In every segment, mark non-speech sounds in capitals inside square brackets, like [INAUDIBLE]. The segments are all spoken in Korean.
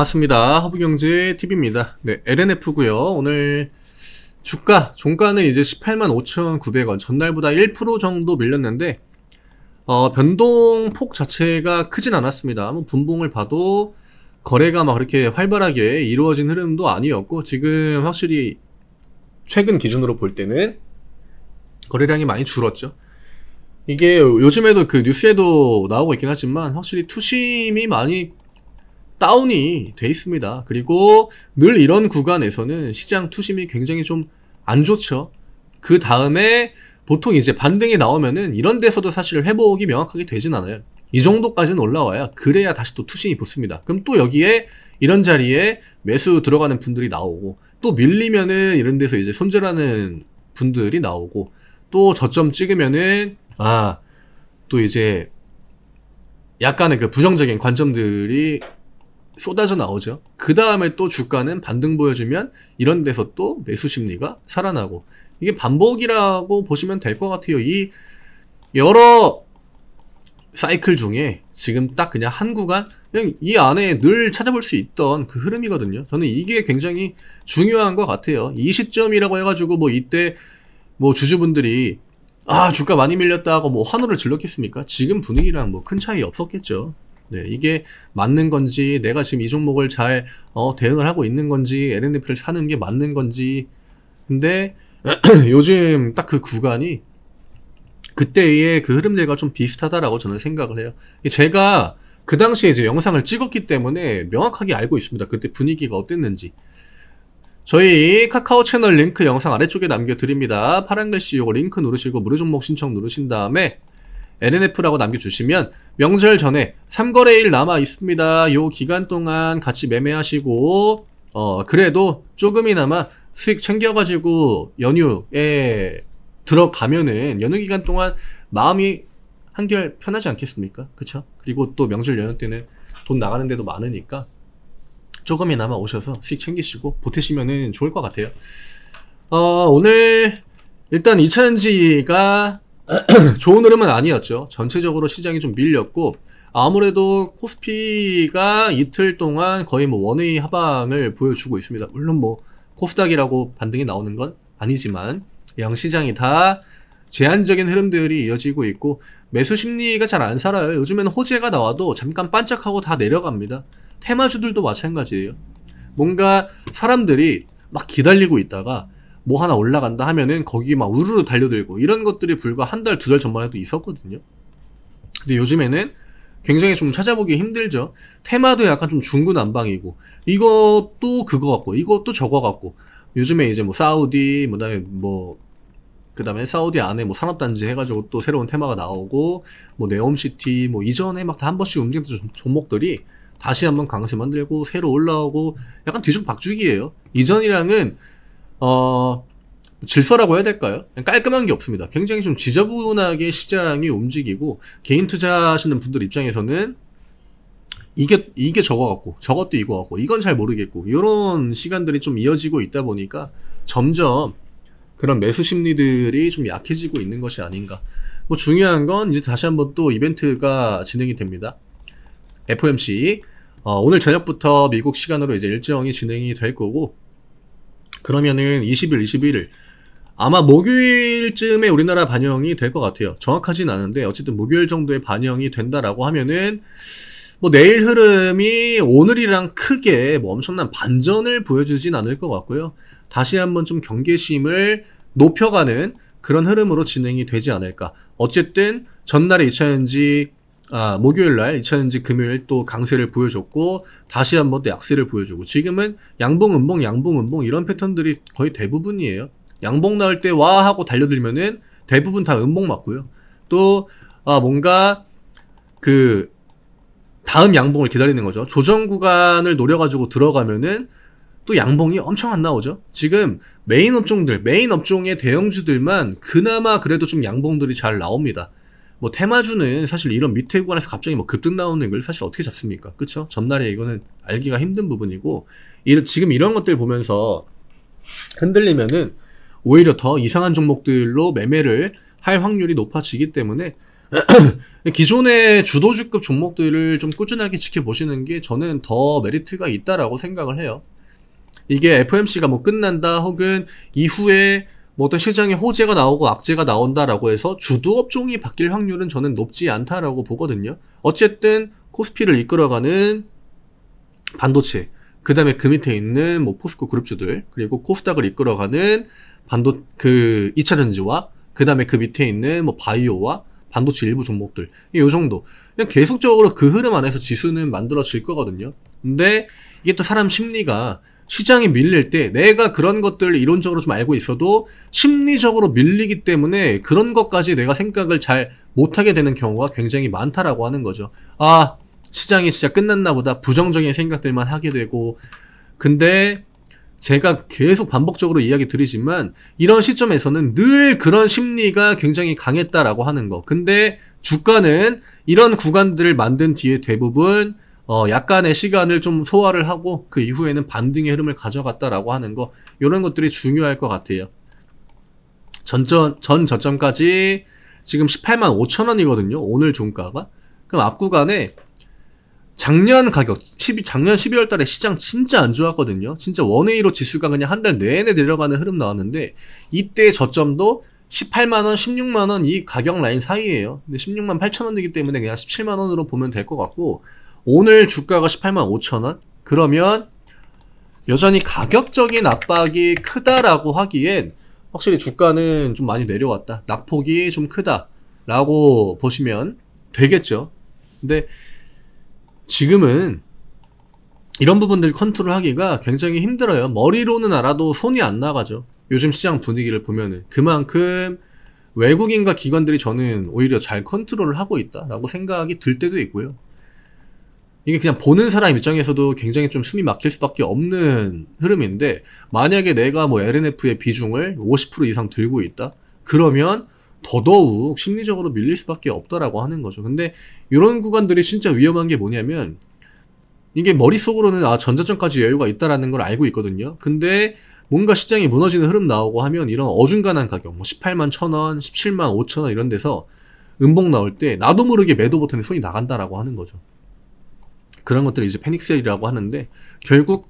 반갑습니다. 허브경제 TV입니다. 네, LNF고요. 오늘 주가 종가는 이제 18만 5,900원 전날보다 1% 정도 밀렸는데 어, 변동폭 자체가 크진 않았습니다. 뭐 분봉을 봐도 거래가 막 그렇게 활발하게 이루어진 흐름도 아니었고 지금 확실히 최근 기준으로 볼 때는 거래량이 많이 줄었죠. 이게 요즘에도 그 뉴스에도 나오고 있긴 하지만 확실히 투심이 많이 다운이 돼 있습니다. 그리고 늘 이런 구간에서는 시장 투심이 굉장히 좀 안 좋죠. 그 다음에 보통 이제 반등이 나오면은 이런 데서도 사실 회복이 명확하게 되진 않아요. 이 정도까지는 올라와야 그래야 다시 또 투심이 붙습니다. 그럼 또 여기에 이런 자리에 매수 들어가는 분들이 나오고 또 밀리면은 이런 데서 이제 손절하는 분들이 나오고 또 저점 찍으면은 아 또 이제 약간의 그 부정적인 관점들이 쏟아져 나오죠. 그 다음에 또 주가는 반등 보여주면 이런 데서 또 매수 심리가 살아나고 이게 반복이라고 보시면 될 것 같아요. 이 여러 사이클 중에 지금 딱 그냥 한 구간 그냥 이 안에 늘 찾아볼 수 있던 그 흐름이거든요. 저는 이게 굉장히 중요한 것 같아요. 이 시점이라고 해가지고 뭐 이때 뭐 주주분들이 아 주가 많이 밀렸다고 뭐 환호를 질렀겠습니까? 지금 분위기랑 뭐 큰 차이 없었겠죠. 네, 이게 맞는 건지 내가 지금 이 종목을 잘 어, 대응을 하고 있는 건지 LNF를 사는 게 맞는 건지 근데 [CLEARS THROAT] 요즘 딱 그 구간이 그때의 그 흐름들과 좀 비슷하다라고 저는 생각을 해요. 제가 그 당시에 이제 영상을 찍었기 때문에 명확하게 알고 있습니다. 그때 분위기가 어땠는지. 저희 카카오 채널 링크 영상 아래쪽에 남겨드립니다. 파란 글씨 요거 링크 누르시고 무료 종목 신청 누르신 다음에 NNF라고 남겨주시면 명절 전에 3거래일 남아 있습니다. 요 기간 동안 같이 매매하시고 어 그래도 조금이나마 수익 챙겨가지고 연휴에 들어가면은 연휴 기간 동안 마음이 한결 편하지 않겠습니까? 그쵸? 그리고 또 명절 연휴 때는 돈 나가는 데도 많으니까 조금이나마 오셔서 수익 챙기시고 보태시면은 좋을 것 같아요. 어, 오늘 일단 2차전지가 [CLEARS THROAT] 좋은 흐름은 아니었죠. 전체적으로 시장이 좀 밀렸고 아무래도 코스피가 이틀 동안 거의 뭐 원의 하방을 보여주고 있습니다. 물론 뭐 코스닥이라고 반등이 나오는 건 아니지만 양 시장이 다 제한적인 흐름들이 이어지고 있고 매수 심리가 잘 안 살아요. 요즘에는 호재가 나와도 잠깐 반짝하고 다 내려갑니다. 테마주들도 마찬가지예요. 뭔가 사람들이 막 기다리고 있다가 뭐 하나 올라간다 하면은 거기 막 우르르 달려들고 이런 것들이 불과 한 달, 두 달 전만 해도 있었거든요. 근데 요즘에는 굉장히 좀 찾아보기 힘들죠. 테마도 약간 좀 중구난방이고 이것도 그거 같고 이것도 저거 같고 요즘에 이제 뭐 사우디 뭐다음에뭐 그다음에 사우디 안에 뭐 산업단지 해가지고 또 새로운 테마가 나오고 뭐 네옴시티 뭐 이전에 막 다 한 번씩 움직였던 종목들이 다시 한번 강세 만들고 새로 올라오고 약간 뒤죽박죽이에요. 이전이랑은 어, 질서라고 해야 될까요? 깔끔한 게 없습니다. 굉장히 좀 지저분하게 시장이 움직이고 개인 투자하시는 분들 입장에서는 이게 이게 저거 같고 저것도 이거 같고 이건 잘 모르겠고 이런 시간들이 좀 이어지고 있다 보니까 점점 그런 매수 심리들이 좀 약해지고 있는 것이 아닌가. 뭐 중요한 건 이제 다시 한번 또 이벤트가 진행이 됩니다. FOMC 어, 오늘 저녁부터 미국 시간으로 이제 일정이 진행이 될 거고 그러면은 20일, 21일 아마 목요일쯤에 우리나라 반영이 될 것 같아요. 정확하진 않은데 어쨌든 목요일 정도에 반영이 된다라고 하면은 뭐 내일 흐름이 오늘이랑 크게 뭐 엄청난 반전을 보여주진 않을 것 같고요. 다시 한번 좀 경계심을 높여가는 그런 흐름으로 진행이 되지 않을까. 어쨌든 전날에 2차전지 아, 목요일 날2 0 0 0년지 금요일 또 강세를 보여줬고 다시 한번 또 약세를 보여주고 지금은 양봉 음봉 양봉 음봉 이런 패턴들이 거의 대부분이에요. 양봉 나올 때 와 하고 달려들면은 대부분 다 음봉 맞고요. 또 아, 뭔가 그 다음 양봉을 기다리는 거죠. 조정 구간을 노려가지고 들어가면은 또 양봉이 엄청 안 나오죠. 지금 메인 업종들, 메인 업종의 대형주들만 그나마 그래도 좀 양봉들이 잘 나옵니다. 뭐 테마주는 사실 이런 밑에 구간에서 갑자기 뭐 급등 나오는 걸 사실 어떻게 잡습니까? 그쵸? 전날에 이거는 알기가 힘든 부분이고 이, 지금 이런 것들 보면서 흔들리면은 오히려 더 이상한 종목들로 매매를 할 확률이 높아지기 때문에 [CLEARS THROAT] 기존의 주도주급 종목들을 좀 꾸준하게 지켜보시는 게 저는 더 메리트가 있다라고 생각을 해요. 이게 FMC가 뭐 끝난다 혹은 이후에 뭐 어떤 시장에 호재가 나오고 악재가 나온다라고 해서 주도 업종이 바뀔 확률은 저는 높지 않다라고 보거든요. 어쨌든 코스피를 이끌어가는 반도체, 그 다음에 그 밑에 있는 뭐 포스코 그룹주들, 그리고 코스닥을 이끌어가는 반도 그 2차전지와 그 다음에 그 밑에 있는 뭐 바이오와 반도체 일부 종목들 이 정도 그냥 계속적으로 그 흐름 안에서 지수는 만들어질 거거든요. 근데 이게 또 사람 심리가 시장이 밀릴 때 내가 그런 것들을 이론적으로 좀 알고 있어도 심리적으로 밀리기 때문에 그런 것까지 내가 생각을 잘 못하게 되는 경우가 굉장히 많다라고 하는 거죠. 아, 시장이 진짜 끝났나 보다 부정적인 생각들만 하게 되고 근데 제가 계속 반복적으로 이야기 드리지만 이런 시점에서는 늘 그런 심리가 굉장히 강했다라고 하는 거 근데 주가는 이런 구간들을 만든 뒤에 대부분 어, 약간의 시간을 좀 소화를 하고 그 이후에는 반등의 흐름을 가져갔다라고 하는 거 이런 것들이 중요할 것 같아요. 전전 전 저점까지 지금 18만 5천 원이거든요. 오늘 종가가 그럼 앞 구간에 작년 가격 12 작년 12월 달에 시장 진짜 안 좋았거든요. 진짜 원웨이로 지수가 그냥 한 달 내내 내려가는 흐름 나왔는데 이때 저점도 18만원, 16만원 이 가격 라인 사이에요. 근데 16만 8천원이기 때문에 그냥 17만원으로 보면 될 것 같고, 오늘 주가가 18만 5천원? 그러면 여전히 가격적인 압박이 크다라고 하기엔 확실히 주가는 좀 많이 내려왔다. 낙폭이 좀 크다라고 보시면 되겠죠. 근데 지금은 이런 부분들 컨트롤하기가 굉장히 힘들어요. 머리로는 알아도 손이 안 나가죠. 요즘 시장 분위기를 보면은 그만큼 외국인과 기관들이 저는 오히려 잘 컨트롤을 하고 있다라고 생각이 들 때도 있고요. 이게 그냥 보는 사람 입장에서도 굉장히 좀 숨이 막힐 수밖에 없는 흐름인데 만약에 내가 뭐 LNF의 비중을 50% 이상 들고 있다 그러면 더더욱 심리적으로 밀릴 수밖에 없다라고 하는 거죠. 근데 이런 구간들이 진짜 위험한 게 뭐냐면 이게 머릿속으로는 아 전자점까지 여유가 있다라는 걸 알고 있거든요. 근데 뭔가 시장이 무너지는 흐름 나오고 하면 이런 어중간한 가격 뭐 18만 천원 17만 5천원 이런 데서 음봉 나올 때 나도 모르게 매도 버튼에 손이 나간다라고 하는 거죠. 그런 것들을 이제 패닉셀이라고 하는데 결국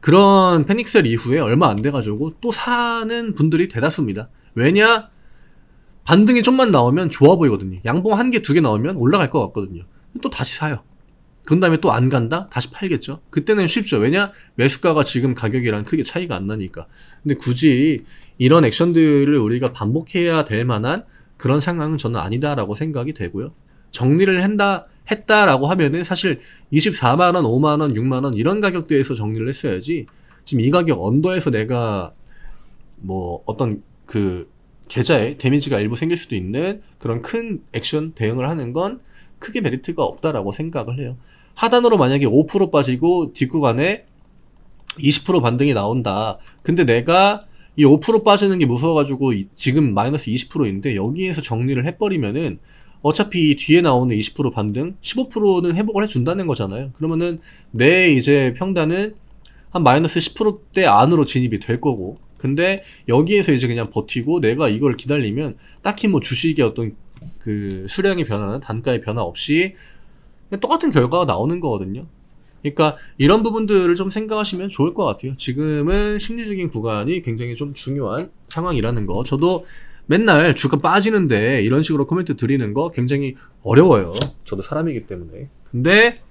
그런 패닉셀 이후에 얼마 안 돼가지고 또 사는 분들이 대다수입니다. 왜냐? 반등이 좀만 나오면 좋아 보이거든요. 양봉 한 개, 두 개 나오면 올라갈 것 같거든요. 또 다시 사요. 그 다음에 또 안 간다? 다시 팔겠죠. 그때는 쉽죠. 왜냐? 매수가가 지금 가격이랑 크게 차이가 안 나니까. 근데 굳이 이런 액션들을 우리가 반복해야 될 만한 그런 상황은 저는 아니다라고 생각이 되고요. 정리를 한다, 했다라고 하면은 사실 24만원, 5만원, 6만원 이런 가격대에서 정리를 했어야지 지금 이 가격 언더에서 내가 뭐 어떤 그 계좌에 데미지가 일부 생길 수도 있는 그런 큰 액션 대응을 하는 건 크게 메리트가 없다라고 생각을 해요. 하단으로 만약에 5% 빠지고 뒷구간에 20% 반등이 나온다. 근데 내가 이 5% 빠지는 게 무서워가지고 지금 마이너스 20%인데 여기에서 정리를 해버리면은 어차피 뒤에 나오는 20% 반등 15%는 회복을 해준다는 거잖아요 그러면은 내 이제 평단은 한 마이너스 10%대 안으로 진입이 될 거고 근데 여기에서 이제 그냥 버티고 내가 이걸 기다리면 딱히 뭐 주식의 어떤 그 수량의 변화나 단가의 변화 없이 똑같은 결과가 나오는 거거든요 그러니까 이런 부분들을 좀 생각하시면 좋을 것 같아요 지금은 심리적인 구간이 굉장히 좀 중요한 상황이라는 거 저도 맨날 주가 빠지는데 이런 식으로 코멘트 드리는 거 굉장히 어려워요. 저도 사람이기 때문에. 근데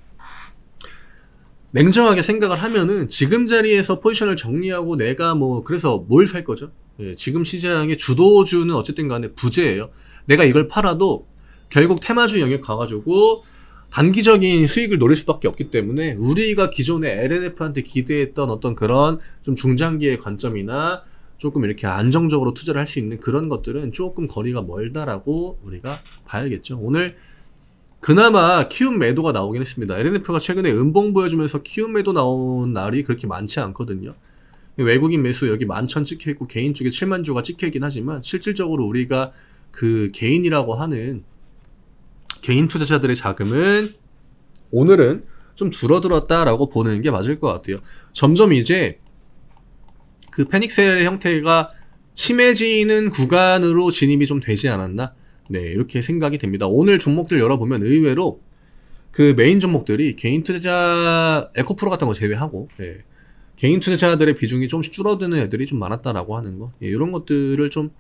냉정하게 생각을 하면은 지금 자리에서 포지션을 정리하고 내가 뭐 그래서 뭘 살 거죠? 예, 지금 시장의 주도주는 어쨌든 간에 부재예요. 내가 이걸 팔아도 결국 테마주 영역 가가지고 단기적인 수익을 노릴 수밖에 없기 때문에 우리가 기존에 LNF한테 기대했던 어떤 그런 좀 중장기의 관점이나 조금 이렇게 안정적으로 투자를 할 수 있는 그런 것들은 조금 거리가 멀다라고 우리가 봐야겠죠. 오늘 그나마 키움 매도가 나오긴 했습니다. LNF가 최근에 은봉 보여주면서 키움 매도 나온 날이 그렇게 많지 않거든요. 외국인 매수 여기 만천 찍혀있고 개인 쪽에 7만 주가 찍혀있긴 하지만 실질적으로 우리가 그 개인이라고 하는 개인 투자자들의 자금은 오늘은 좀 줄어들었다라고 보는 게 맞을 것 같아요. 점점 이제 그 패닉셀의 형태가 심해지는 구간으로 진입이 좀 되지 않았나? 네, 이렇게 생각이 됩니다. 오늘 종목들 열어보면 의외로 그 메인 종목들이 개인 투자 자 에코프로 같은 거 제외하고 예, 개인 투자자들의 비중이 좀 줄어드는 애들이 좀 많았다라고 하는 거 예, 이런 것들을 좀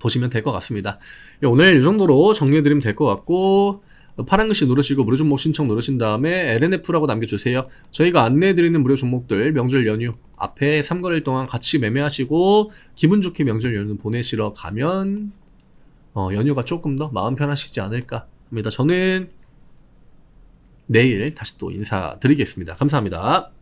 보시면 될 것 같습니다. 예, 오늘 이 정도로 정리해드리면 될 것 같고 파란 글씨 누르시고 무료 종목 신청 누르신 다음에 LNF라고 남겨주세요. 저희가 안내해드리는 무료 종목들 명절 연휴 앞에 3거래일 동안 같이 매매하시고 기분 좋게 명절 연휴 보내시러 가면 어, 연휴가 조금 더 마음 편하시지 않을까 합니다. 저는 내일 다시 또 인사드리겠습니다. 감사합니다.